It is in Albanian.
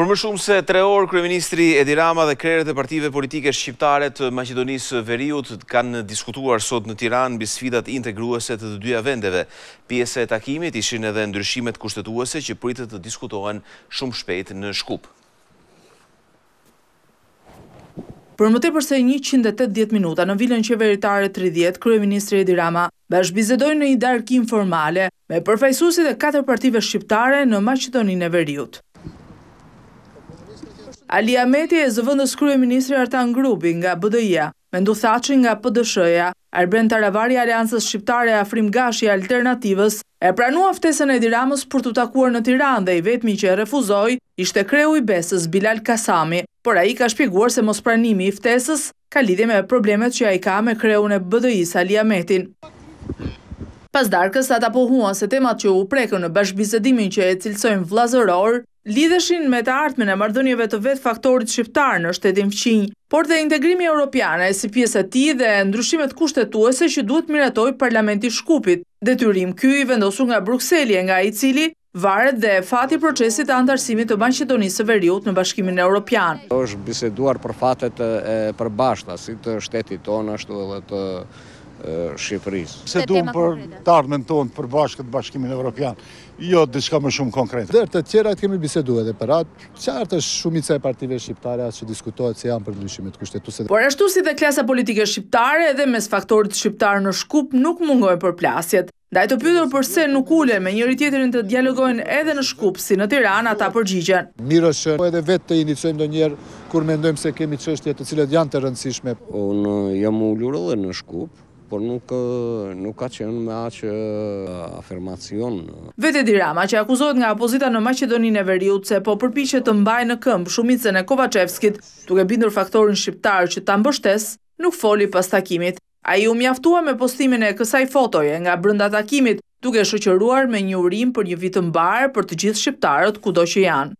Për më shumë se tre orë, Kryeministri Edi Rama dhe krerët e partive politike shqiptare të Macedonisë Veriut kanë diskutuar sot në Tiran bi sfidat integruese të dyja vendeve. Pjese e takimit ishin edhe ndryshimet kushtetuese që pritët të diskutohen shumë shpejt në Shkup. Për më të përse 180 minuta në vilën qeveritare 30, Kryeministri Edi Rama bashkë në i darkim formale me përfajsusit e 4 partive shqiptare në Macedoninë e Veriut. Ali Ameti e zëvëndës krye ministri Artan Grubi nga BDI-a, Mendu Thaci nga PDSH-ja, Arben Taravari Aliansës Shqiptare Afrim Gashi Alternativës, e pranua ftesën e diramës për të takuar në Tiran dhe i vetmi që e refuzoj, ishte kreu i besës Bilal Kasami, por a i ka shpiguar se mos pranimi i ftesës ka lidhje me problemet që a i ka me kreu në BDI-së Ali Ametin. Pas darkës, ata pohuan se temat që u prekën në bashkëbizedimin që e cilësojnë vlazëror, Lidheshin me të artmen e mardhënjëve të vetë faktorit shqiptarë në shtetin fqinjë, por dhe integrimi europiane e si pjesë ti dhe ndryshimet kushtetuese që duhet miratoj parlamenti shkupit, detyrim kjo i vendosu nga Bruxelli e nga i cili varet dhe fati procesit të antarësimit të Banqedonisë të Veriut në Bashkimin e Europian. është biseduar për fatet e përbashta, si të shtetit tonë, ashtu edhe të Shqipërisë. Se duhem për tarnën tonë për bashkët bashkimin evropian, jo dhe shka më shumë konkretë. Dhe të tjera të kemi bisedu edhe për atë, qartë është shumica e partive shqiptare atë që diskutohet se janë për ndryshimit kushtetuse. Por ashtu si dhe klasa politike shqiptare edhe mes faktorit shqiptare në shkup nuk mungoj për plasjet. Da e të pyetur përse nuk ule me njëri tjetërin të dialogojnë edhe në shkup si në Tiran ata përgjigjen. Mirë po edhe vetë të inicojmë do njerë kur mendojmë se kemi qështje të cilët janë të rëndësishme. Unë jam ullur edhe në shkup, por nuk, nuk ka qenë me aqë afirmacion. Vete dirama që akuzohet nga opozita në Macedonin e Veriut se po përpiqet të mbaj në këmbë shumicën e Kovacevskit, duke bindur faktorin shqiptarë që të mbështes, nuk foli pas takimit. A ju mjaftua me postimin e kësaj fotoje nga brënda takimit, duke shëqëruar me një urim për një vitë mbar për të gjithë shqiptarët kudo që janë.